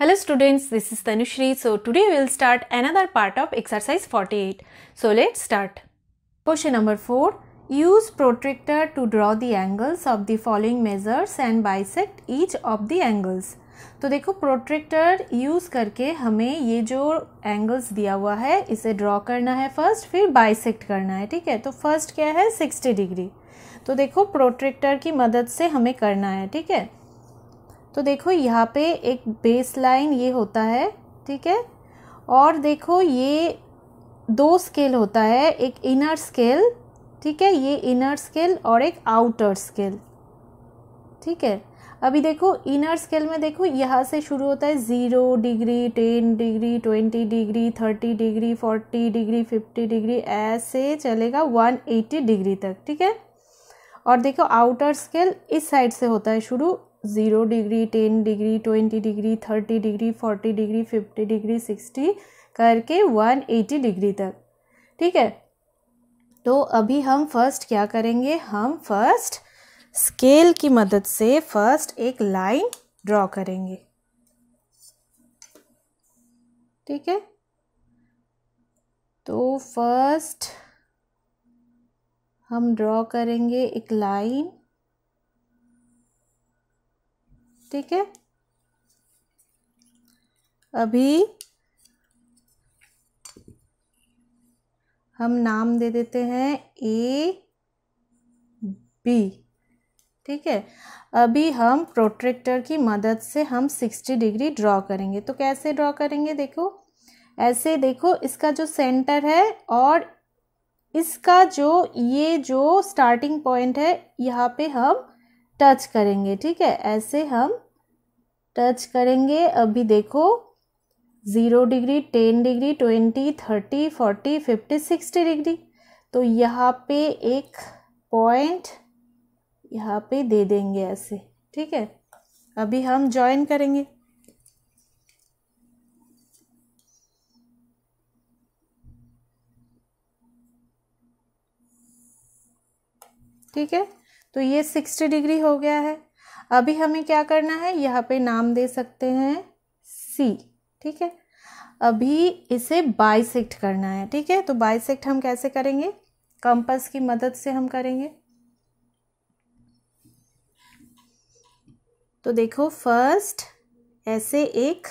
Hello students, this is Tanushree So today we will start another part of exercise 48. So let's start. Question number 4. Use protractor to draw the angles of the following measures and bisect each of the angles. तो देखो protractor use करके हमें ये जो angles दिया हुआ है इसे ड्रॉ करना है फर्स्ट फिर बाइसेक्ट करना है ठीक है तो फर्स्ट क्या है 60 डिग्री तो देखो प्रोट्रेक्टर की मदद से हमें करना है ठीक है तो देखो यहाँ पे एक बेस लाइन ये होता है ठीक है और देखो ये दो स्केल होता है एक इनर स्केल ठीक है ये इनर स्केल और एक आउटर स्केल ठीक है अभी देखो इनर स्केल में देखो यहाँ से शुरू होता है zero degree ten degree twenty degree thirty degree forty degree fifty degree ऐसे चलेगा वन एटी डिग्री तक ठीक है और देखो आउटर स्केल इस साइड से होता है शुरू zero degree ten degree twenty degree thirty degree forty degree fifty degree sixty करके वन एटी डिग्री तक ठीक है तो अभी हम फर्स्ट क्या करेंगे हम फर्स्ट स्केल की मदद से फर्स्ट एक लाइन ड्रॉ करेंगे ठीक है तो फर्स्ट हम ड्रॉ करेंगे एक लाइन ठीक है अभी हम नाम दे देते हैं ए बी ठीक है अभी हम प्रोट्रेक्टर की मदद से हम सिक्सटी डिग्री ड्रॉ करेंगे तो कैसे ड्रॉ करेंगे देखो ऐसे देखो इसका जो सेंटर है और इसका जो ये जो स्टार्टिंग पॉइंट है यहाँ पे हम टच करेंगे ठीक है ऐसे हम टच करेंगे अभी देखो zero degree ten degree twenty thirty forty fifty sixty degree तो यहाँ पे एक पॉइंट यहाँ पे दे देंगे ऐसे ठीक है अभी हम ज्वाइन करेंगे ठीक है तो ये सिक्सटी डिग्री हो गया है अभी हमें क्या करना है यहाँ पे नाम दे सकते हैं सी ठीक है अभी इसे बाइसेक्ट करना है ठीक है तो बाइसेक्ट हम कैसे करेंगे कंपस की मदद से हम करेंगे तो देखो फर्स्ट ऐसे एक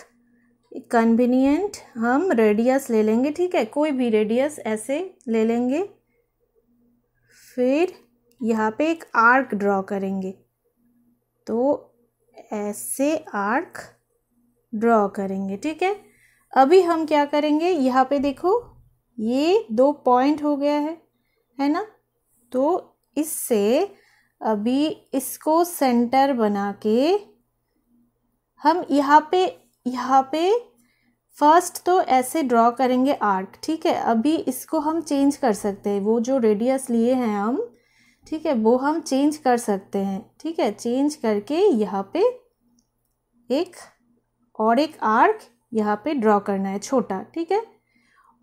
कन्वीनियंट हम रेडियस ले लेंगे ठीक है कोई भी रेडियस ऐसे ले लेंगे फिर यहाँ पे एक आर्क ड्रॉ करेंगे तो ऐसे आर्क ड्रॉ करेंगे ठीक है अभी हम क्या करेंगे यहाँ पे देखो ये दो पॉइंट हो गया है है ना तो इससे अभी इसको सेंटर बना के हम यहाँ पे यहाँ पे फर्स्ट तो ऐसे ड्रॉ करेंगे आर्क ठीक है अभी इसको हम चेंज कर सकते हैं वो जो रेडियस लिए हैं हम ठीक है वो हम चेंज कर सकते हैं ठीक है चेंज करके यहाँ पे एक और एक आर्क यहाँ पे ड्रॉ करना है छोटा ठीक है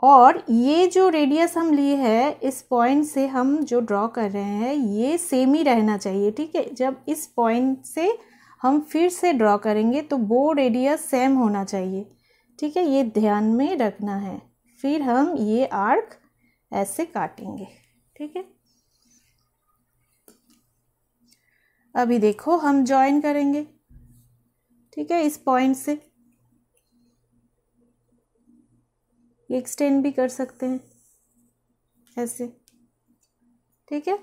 और ये जो रेडियस हम लिए है इस पॉइंट से हम जो ड्रॉ कर रहे हैं ये सेम ही रहना चाहिए ठीक है जब इस पॉइंट से हम फिर से ड्रॉ करेंगे तो वो रेडियस सेम होना चाहिए ठीक है ये ध्यान में रखना है फिर हम ये आर्क ऐसे काटेंगे ठीक है अभी देखो हम ज्वाइन करेंगे ठीक है इस पॉइंट से एक्सटेंड भी कर सकते हैं ऐसे ठीक है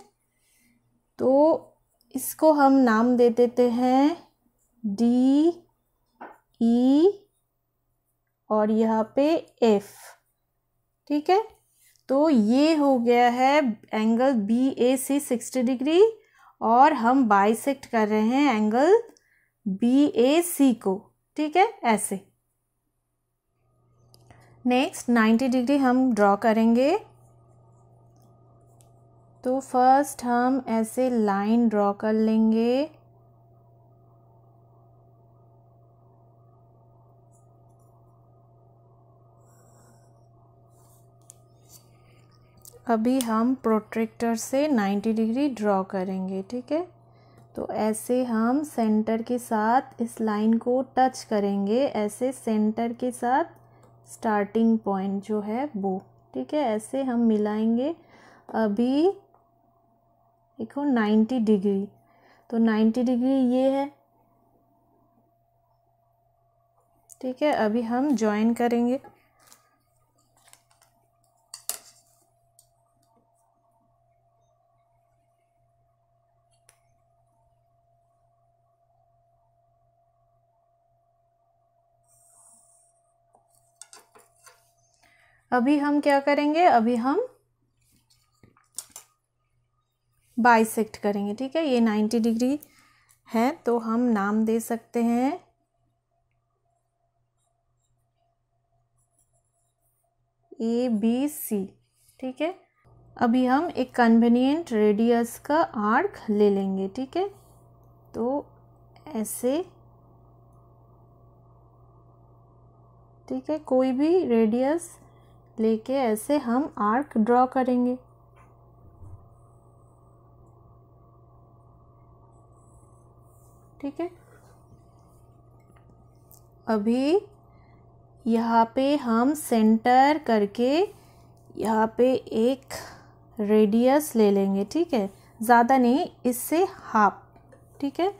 तो इसको हम नाम दे देते हैं डी ई e, और यहाँ पे एफ ठीक है तो ये हो गया है angle B A C sixty degree और हम बाइसेक्ट कर रहे हैं एंगल बी ए सी को ठीक है ऐसे नेक्स्ट नाइन्टी डिग्री हम ड्रॉ करेंगे तो फर्स्ट हम ऐसे लाइन ड्रॉ कर लेंगे अभी हम प्रोट्रेक्टर से 90 डिग्री ड्रॉ करेंगे ठीक है तो ऐसे हम सेंटर के साथ इस लाइन को टच करेंगे ऐसे सेंटर के साथ स्टार्टिंग पॉइंट जो है वो ठीक है ऐसे हम मिलाएंगे अभी देखो 90 डिग्री तो 90 डिग्री ये है ठीक है अभी हम ज्वाइन करेंगे अभी हम क्या करेंगे अभी हम बाइसेक्ट करेंगे ठीक है ये नाइन्टी डिग्री है तो हम नाम दे सकते हैं ए बी सी ठीक है अभी हम एक कन्वीनियंट रेडियस का आर्क ले लेंगे ठीक है तो ऐसे ठीक है कोई भी रेडियस लेके ऐसे हम आर्क ड्रॉ करेंगे ठीक है अभी यहाँ पे हम सेंटर करके यहाँ पे एक रेडियस ले लेंगे ठीक है ज़्यादा नहीं इससे हाफ ठीक है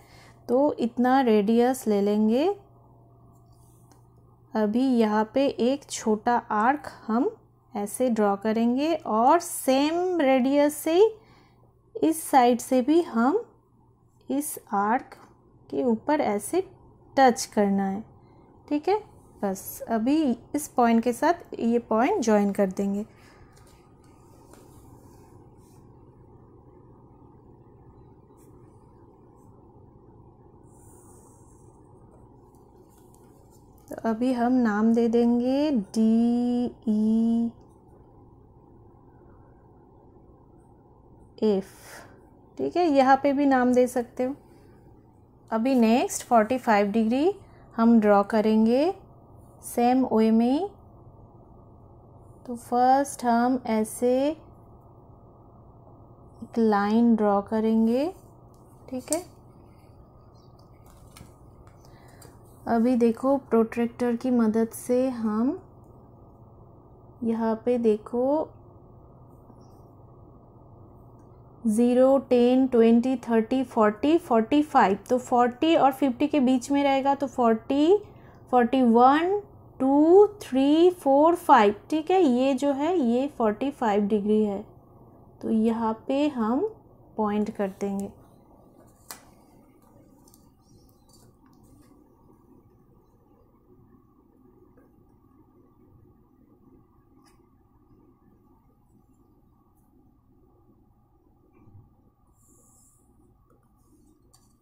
तो इतना रेडियस ले लेंगे अभी यहाँ पे एक छोटा आर्क हम ऐसे ड्रॉ करेंगे और सेम रेडियस से इस साइड से भी हम इस आर्क के ऊपर ऐसे टच करना है ठीक है बस अभी इस पॉइंट के साथ ये पॉइंट ज्वाइन कर देंगे अभी हम नाम दे देंगे डी ई एफ ठीक है यहाँ पे भी नाम दे सकते हो अभी नेक्स्ट फोर्टी फाइव डिग्री हम ड्रॉ करेंगे सेम वे में ही तो फर्स्ट हम ऐसे एक लाइन ड्रॉ करेंगे ठीक है अभी देखो प्रोट्रेक्टर की मदद से हम यहाँ पे देखो zero ten twenty thirty forty forty five तो फोर्टी और फिफ्टी के बीच में रहेगा तो forty forty one two three four five ठीक है ये जो है ये फोर्टी फाइव डिग्री है तो यहाँ पे हम पॉइंट कर देंगे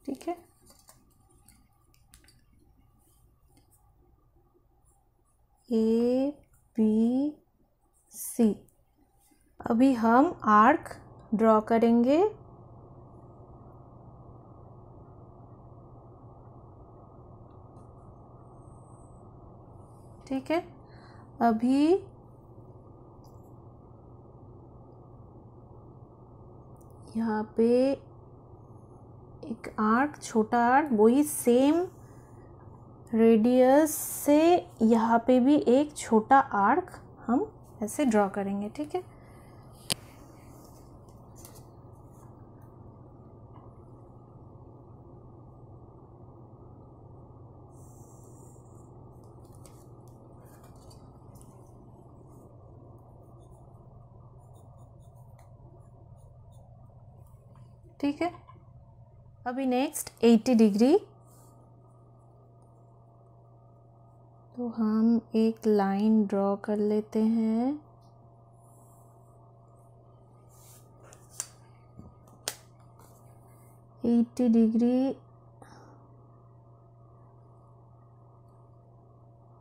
ठीक है ए बी सी अभी हम आर्क ड्रॉ करेंगे ठीक है अभी यहाँ पे एक आर्क छोटा आर्क वही सेम रेडियस से यहाँ पे भी एक छोटा आर्क हम ऐसे ड्रॉ करेंगे ठीक है ठीक है अभी नेक्स्ट 80 डिग्री तो हम एक लाइन ड्रॉ कर लेते हैं एट्टी डिग्री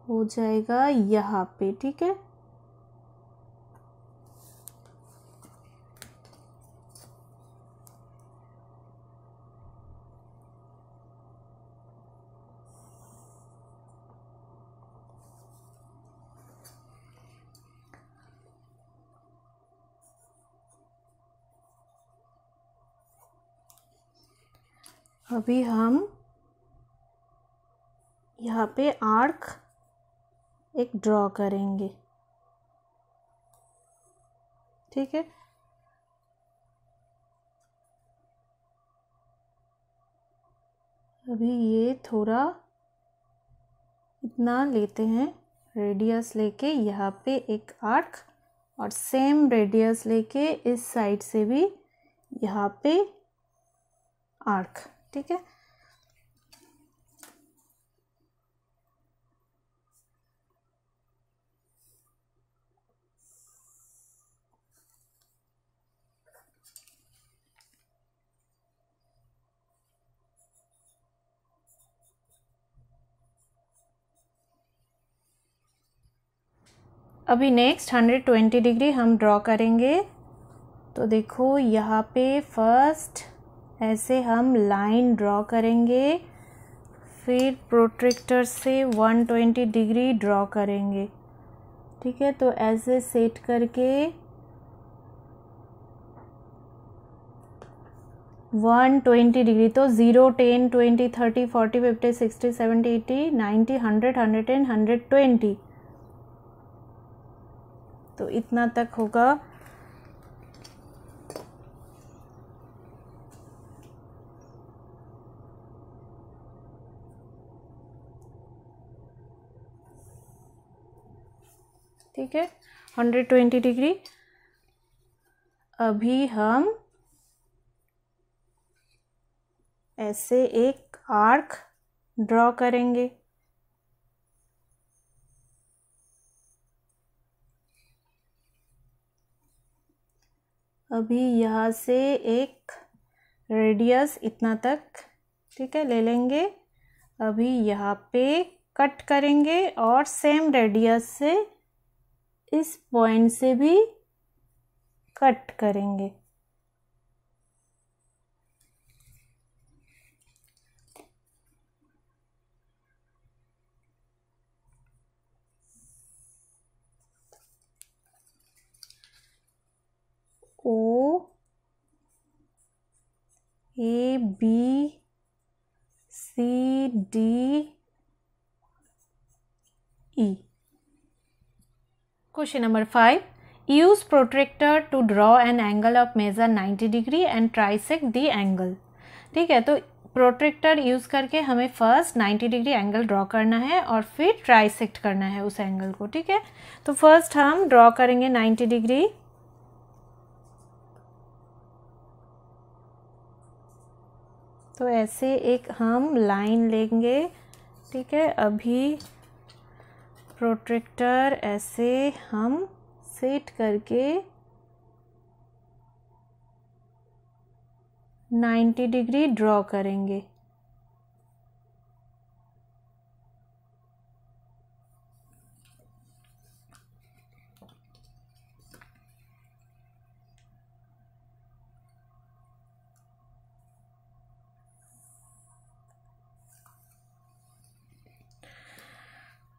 हो जाएगा यहाँ पे ठीक है अभी हम यहाँ पे आर्क एक ड्रॉ करेंगे ठीक है अभी ये थोड़ा इतना लेते हैं रेडियस लेके यहाँ पे एक आर्क और सेम रेडियस लेके इस साइड से भी यहाँ पे आर्क ठीक है अभी नेक्स्ट 120 डिग्री हम ड्रॉ करेंगे तो देखो यहाँ पे फर्स्ट ऐसे हम लाइन ड्रॉ करेंगे फिर प्रोट्रेक्टर से 120 डिग्री ड्रॉ करेंगे ठीक है तो ऐसे सेट करके 120 डिग्री तो zero ten twenty thirty forty fifty sixty seventy eighty ninety hundred hundred and hundred twenty तो इतना तक होगा ठीक है हंड्रेड ट्वेंटी डिग्री अभी हम ऐसे एक आर्क ड्रॉ करेंगे अभी यहाँ से एक रेडियस इतना तक ठीक है ले लेंगे अभी यहाँ पे कट करेंगे और सेम रेडियस से इस पॉइंट से भी कट करेंगे O A B C D E question number five use protractor to draw an angle of measure 90 degree and trisect the angle ठीक है तो प्रोट्रेक्टर यूज़ करके हमें फर्स्ट 90 डिग्री एंगल ड्रॉ करना है और फिर ट्राइसेक्ट करना है उस एंगल को ठीक है तो फर्स्ट हम ड्रॉ करेंगे 90 डिग्री तो ऐसे एक हम लाइन लेंगे ठीक है अभी प्रोट्रेक्टर ऐसे हम सेट करके 90 डिग्री ड्रॉ करेंगे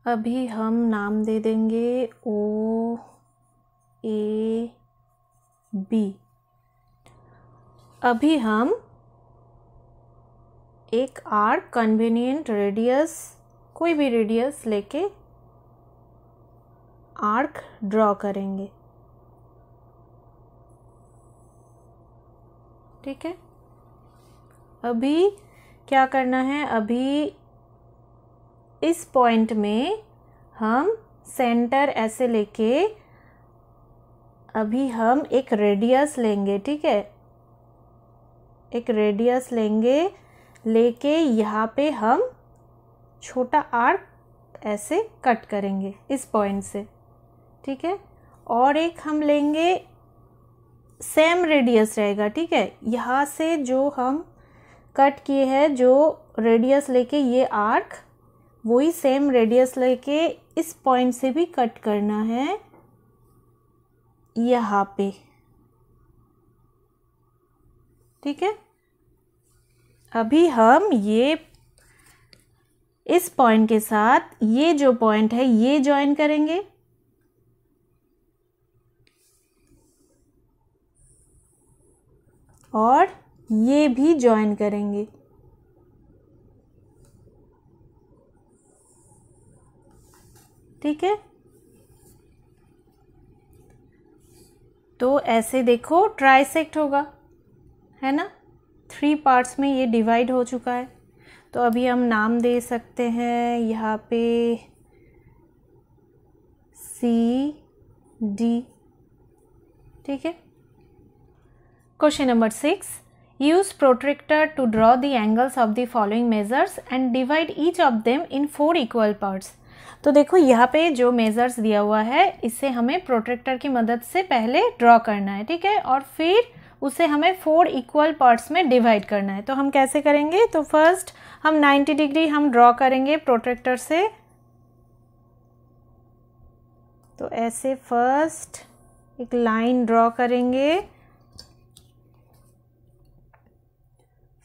अभी हम नाम दे देंगे ओ ए बी अभी हम एक आर कन्वीनियंट रेडियस कोई भी रेडियस लेके आर्क ड्रॉ करेंगे ठीक है अभी क्या करना है अभी इस पॉइंट में हम सेंटर ऐसे लेके अभी हम एक रेडियस लेंगे ठीक है एक रेडियस लेंगे लेके यहाँ पे हम छोटा आर्क ऐसे कट करेंगे इस पॉइंट से ठीक है और एक हम लेंगे सेम रेडियस रहेगा ठीक है यहाँ से जो हम कट किए हैं जो रेडियस लेके ये आर्क वही सेम रेडियस लेके इस पॉइंट से भी कट करना है यहाँ पे ठीक है अभी हम ये इस पॉइंट के साथ ये जो पॉइंट है ये ज्वाइन करेंगे और ये भी ज्वाइन करेंगे ठीक है तो ऐसे देखो ट्राइसेक्ट होगा है ना थ्री पार्ट्स में ये डिवाइड हो चुका है तो अभी हम नाम दे सकते हैं यहाँ पे सी डी ठीक है question number six use protractor to draw the angles of the following measures and divide each of them in four equal parts तो देखो यहाँ पे जो मेज़र्स दिया हुआ है इसे हमें प्रोट्रेक्टर की मदद से पहले ड्रॉ करना है ठीक है और फिर उसे हमें फोर इक्वल पार्ट्स में डिवाइड करना है तो हम कैसे करेंगे तो फर्स्ट हम 90 डिग्री हम ड्रॉ करेंगे प्रोट्रेक्टर से तो ऐसे फर्स्ट एक लाइन ड्रॉ करेंगे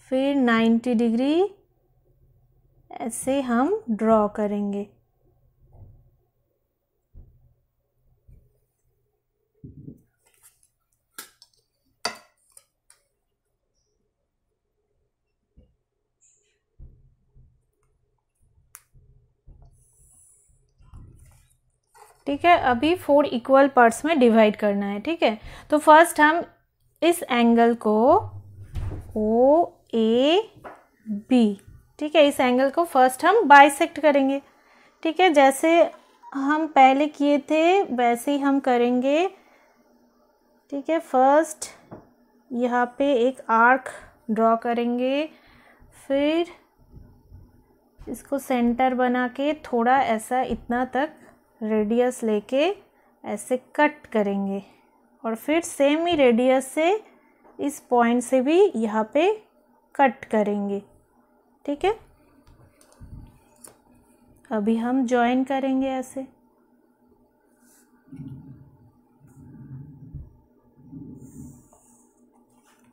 फिर 90 डिग्री ऐसे हम ड्रॉ करेंगे ठीक है अभी फोर इक्वल पार्ट्स में डिवाइड करना है ठीक है तो फर्स्ट हम इस एंगल को ओ ए बी ठीक है इस एंगल को फर्स्ट हम बाइसेक्ट करेंगे ठीक है जैसे हम पहले किए थे वैसे ही हम करेंगे ठीक है फर्स्ट यहाँ पे एक आर्क ड्रॉ करेंगे फिर इसको सेंटर बना के थोड़ा ऐसा इतना तक रेडियस लेके ऐसे कट करेंगे और फिर सेम ही रेडियस से इस पॉइंट से भी यहाँ पे कट करेंगे ठीक है अभी हम ज्वाइन करेंगे ऐसे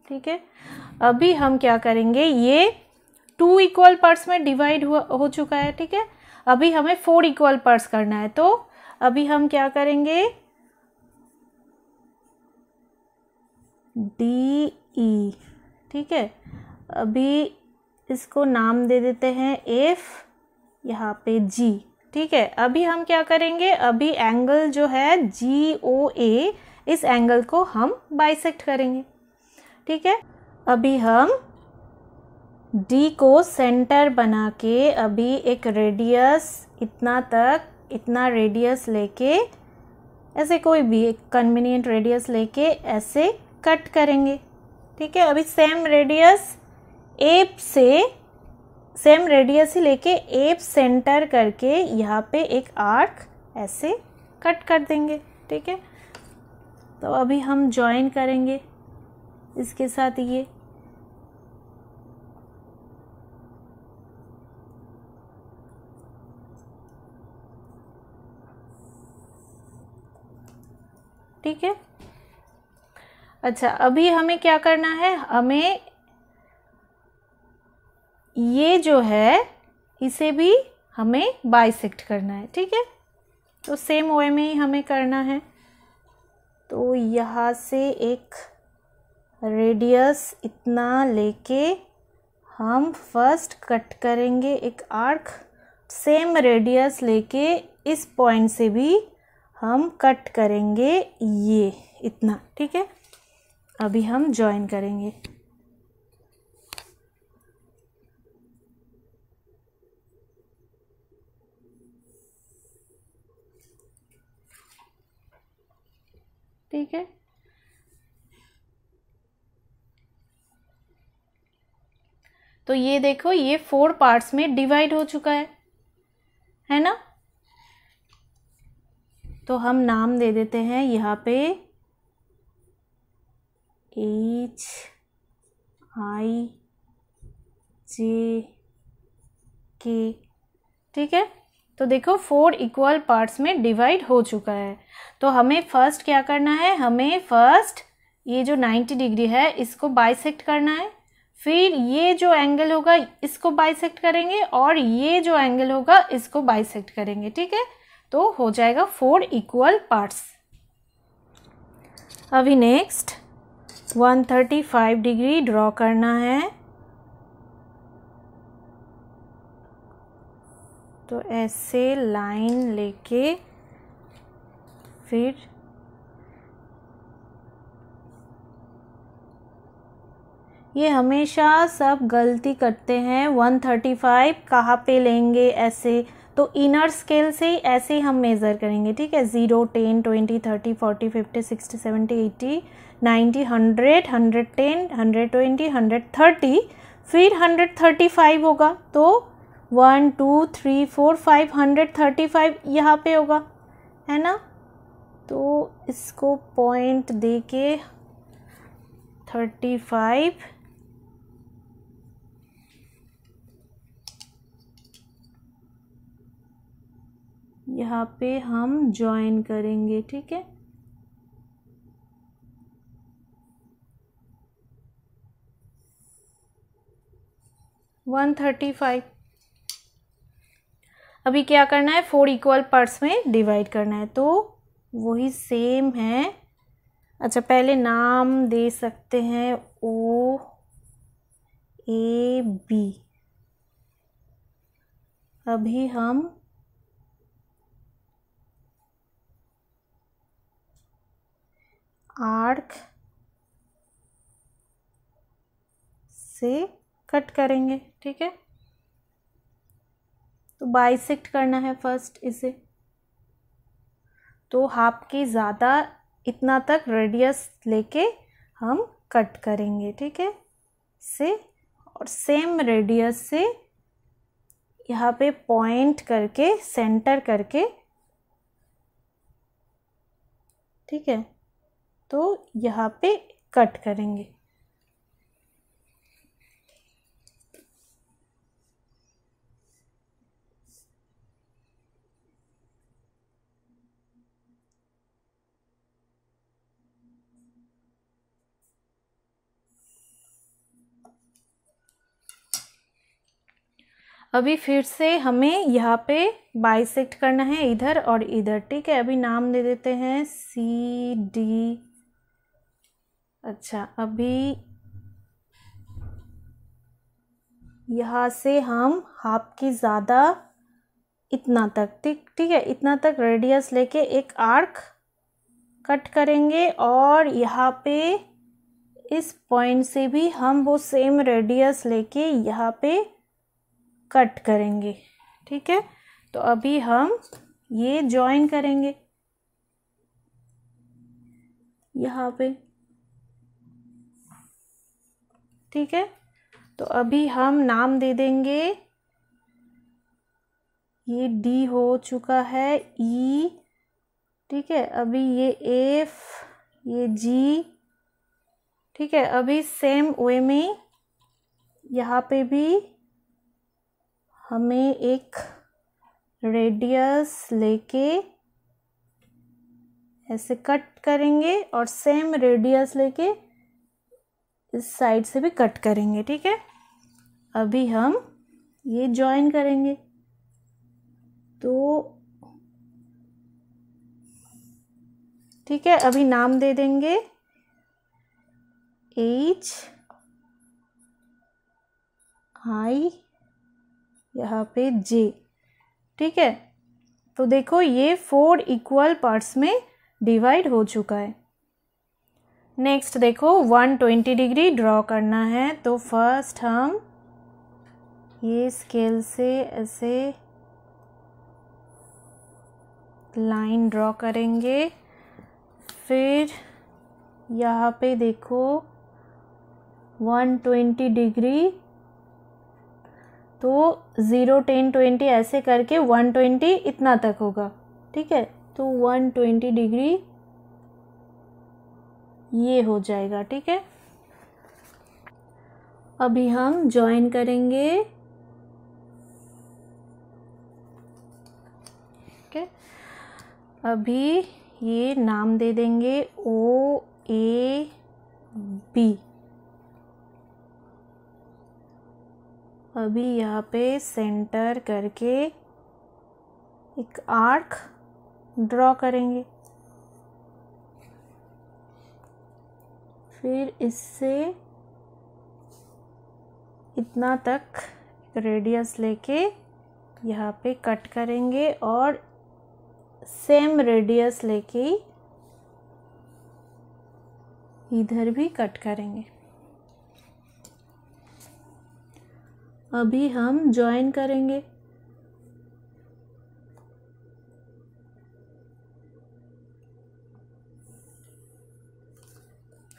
ठीक है अभी हम क्या करेंगे ये टू इक्वल पार्ट्स में डिवाइड हुआ हो चुका है ठीक है अभी हमें फोर इक्वल पार्ट्स करना है तो अभी हम क्या करेंगे डी ई e, ठीक है अभी इसको नाम दे देते हैं एफ यहाँ पे जी ठीक है अभी हम क्या करेंगे अभी एंगल जो है जी ओ ए इस एंगल को हम बाइसेक्ट करेंगे ठीक है अभी हम डी को सेंटर बना के अभी एक रेडियस इतना तक इतना रेडियस लेके ऐसे कोई भी एक कन्वीनियंट रेडियस लेके ऐसे कट करेंगे ठीक है अभी सेम रेडियस एप से सेम रेडियस ही लेके एप सेंटर करके यहाँ पे एक आर्क ऐसे कट कर देंगे ठीक है तो अभी हम जॉइन करेंगे इसके साथ ये ठीक है अच्छा अभी हमें क्या करना है हमें ये जो है इसे भी हमें बाइसेक्ट करना है ठीक है तो सेम वे में ही हमें करना है तो यहाँ से एक रेडियस इतना लेके हम फर्स्ट कट करेंगे एक आर्क सेम रेडियस लेके इस पॉइंट से भी हम कट करेंगे ये इतना ठीक है अभी हम ज्वाइन करेंगे ठीक है तो ये देखो ये फोर पार्ट्स में डिवाइड हो चुका है है ना तो हम नाम दे देते हैं यहाँ पे एच आई जे के ठीक है तो देखो फोर इक्वल पार्ट्स में डिवाइड हो चुका है तो हमें फर्स्ट क्या करना है हमें फर्स्ट ये जो नाइन्टी डिग्री है इसको बाइसेक्ट करना है फिर ये जो एंगल होगा इसको बाइसेक्ट करेंगे और ये जो एंगल होगा इसको बाइसेक्ट करेंगे ठीक है तो हो जाएगा फोर इक्वल पार्ट्स अभी नेक्स्ट 135 डिग्री ड्रॉ करना है तो ऐसे लाइन लेके फिर ये हमेशा सब गलती करते हैं 135 कहाँ पे लेंगे ऐसे तो इनर स्केल से ऐसे हम मेज़र करेंगे ठीक है zero ten twenty thirty forty fifty sixty seventy eighty ninety hundred hundred ten hundred twenty hundred thirty फिर हंड्रेड थर्टी फाइव होगा तो one two three four five hundred thirty five यहाँ पे होगा है ना तो इसको पॉइंट दे के थर्टी फाइव यहाँ पे हम ज्वाइन करेंगे ठीक है वन थर्टी फाइव अभी क्या करना है फोर इक्वल पार्ट्स में डिवाइड करना है तो वही सेम है अच्छा पहले नाम दे सकते हैं ओ ए बी अभी हम आर्क से कट करेंगे ठीक है तो बाइसेक्ट करना है फर्स्ट इसे तो हाफ के ज़्यादा इतना तक रेडियस लेके हम कट करेंगे ठीक है से और सेम रेडियस से यहाँ पे पॉइंट करके सेंटर करके ठीक है तो यहाँ पे कट करेंगे अभी फिर से हमें यहाँ पे बाइसेक्ट करना है इधर और इधर ठीक है अभी नाम दे देते हैं सी डी अच्छा अभी यहाँ से हम हाफ की ज़्यादा इतना तक ठीक ठीक है इतना तक रेडियस लेके एक आर्क कट करेंगे और यहाँ पे इस पॉइंट से भी हम वो सेम रेडियस लेके यहाँ पे कट करेंगे ठीक है तो अभी हम ये जॉइन करेंगे यहाँ पे ठीक है तो अभी हम नाम दे देंगे ये डी हो चुका है ई e। ठीक है अभी ये एफ ये जी ठीक है अभी सेम वे में यहाँ पे भी हमें एक रेडियस लेके ऐसे कट करेंगे और सेम रेडियस लेके इस साइड से भी कट करेंगे ठीक है अभी हम ये जॉइन करेंगे तो ठीक है अभी नाम दे देंगे एच आई यहाँ पे जे ठीक है तो देखो ये फोर इक्वल पार्ट्स में डिवाइड हो चुका है नेक्स्ट देखो 120 डिग्री ड्रॉ करना है तो फर्स्ट हम ये स्केल से ऐसे लाइन ड्रॉ करेंगे फिर यहाँ पे देखो 120 डिग्री तो ज़ीरो टेन ट्वेंटी ऐसे करके 120 इतना तक होगा ठीक है तो 120 डिग्री ये हो जाएगा ठीक है अभी हम ज्वाइन करेंगे ठीक है अभी ये नाम दे देंगे ओ ए बी अभी यहाँ पे सेंटर करके एक आर्क ड्रॉ करेंगे फिर इससे इतना तक रेडियस लेके यहाँ पे कट करेंगे और सेम रेडियस लेके इधर भी कट करेंगे अभी हम जॉइन करेंगे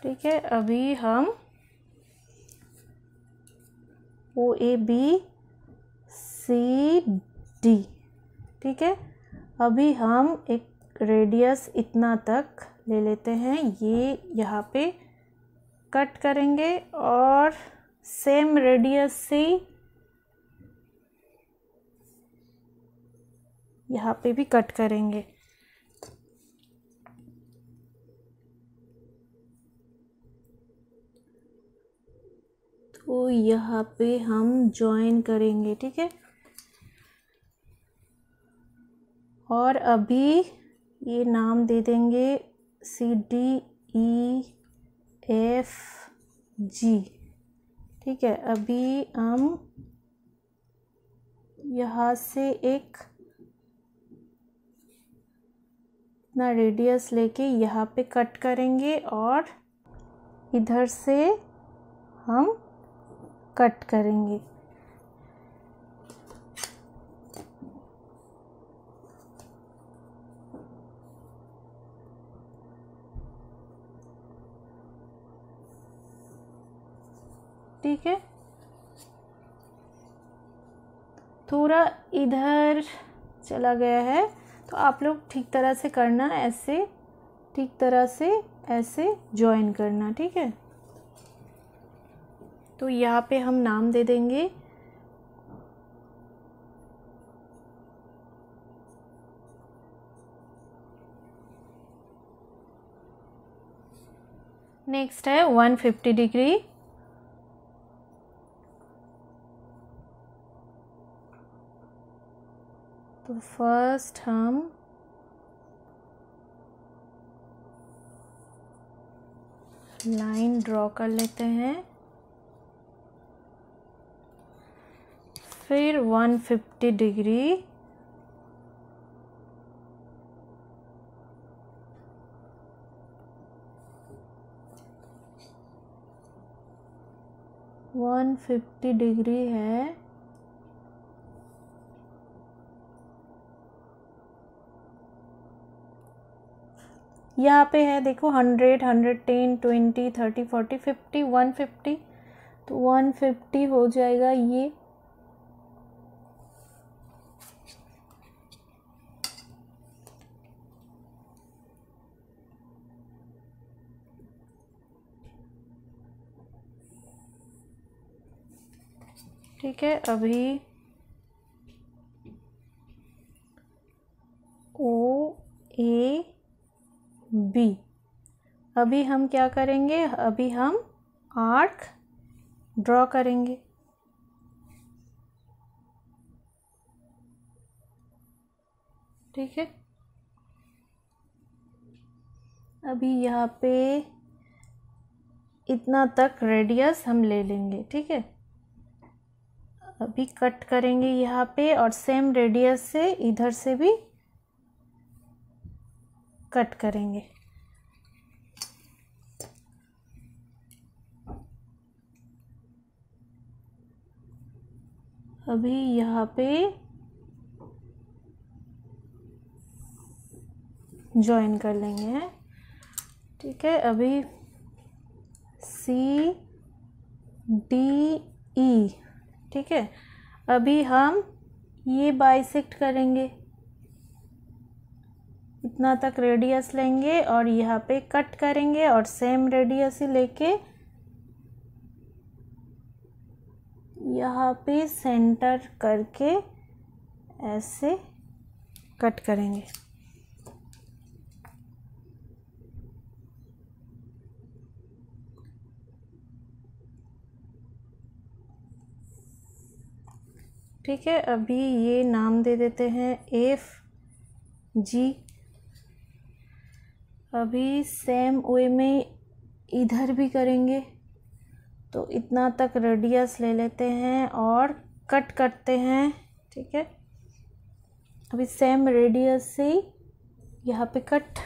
ठीक है अभी हम ओ ए बी सी डी ठीक है अभी हम एक रेडियस इतना तक ले लेते हैं ये यहाँ पे कट करेंगे और सेम रेडियस से यहाँ पे भी कट करेंगे को यहाँ पे हम ज्वाइन करेंगे ठीक है और अभी ये नाम दे देंगे सी डी ई एफ जी ठीक है अभी हम यहाँ से एक ना रेडियस लेके यहाँ पे कट करेंगे और इधर से हम कट करेंगे ठीक है थोड़ा इधर चला गया है तो आप लोग ठीक तरह से करना ऐसे ठीक तरह से ऐसे ज्वाइन करना ठीक है तो यहाँ पे हम नाम दे देंगे नेक्स्ट है 150 डिग्री तो फर्स्ट हम लाइन ड्रॉ कर लेते हैं फिर 150 डिग्री वन फिफ्टी डिग्री है यहाँ पे है देखो hundred hundred ten twenty thirty forty fifty one fifty तो वन फिफ्टी हो जाएगा ये ठीक है अभी ओ ए बी अभी हम क्या करेंगे अभी हम आर्क ड्रॉ करेंगे ठीक है अभी यहाँ पे इतना तक रेडियस हम ले लेंगे ठीक है अभी कट करेंगे यहाँ पे और सेम रेडियस से इधर से भी कट करेंगे अभी यहाँ पे ज्वाइन कर लेंगे ठीक है अभी सी डी ई ठीक है अभी हम ये बाइसेक्ट करेंगे इतना तक रेडियस लेंगे और यहाँ पे कट करेंगे और सेम रेडियस ही लेके यहाँ पे सेंटर करके ऐसे कट करेंगे ठीक है अभी ये नाम दे देते हैं एफ जी अभी सेम वे में इधर भी करेंगे तो इतना तक रेडियस ले लेते हैं और कट करते हैं ठीक है अभी सेम रेडियस से यहाँ पे कट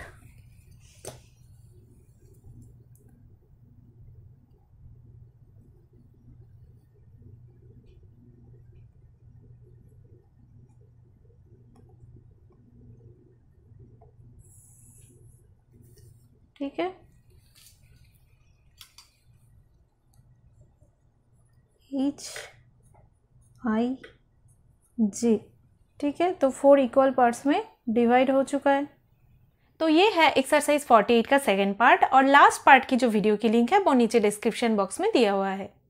एच आई जे ठीक है तो फोर इक्वल पार्ट्स में डिवाइड हो चुका है तो ये है एक्सरसाइज 48 का सेकेंड पार्ट और लास्ट पार्ट की जो वीडियो की लिंक है वो नीचे डिस्क्रिप्शन बॉक्स में दिया हुआ है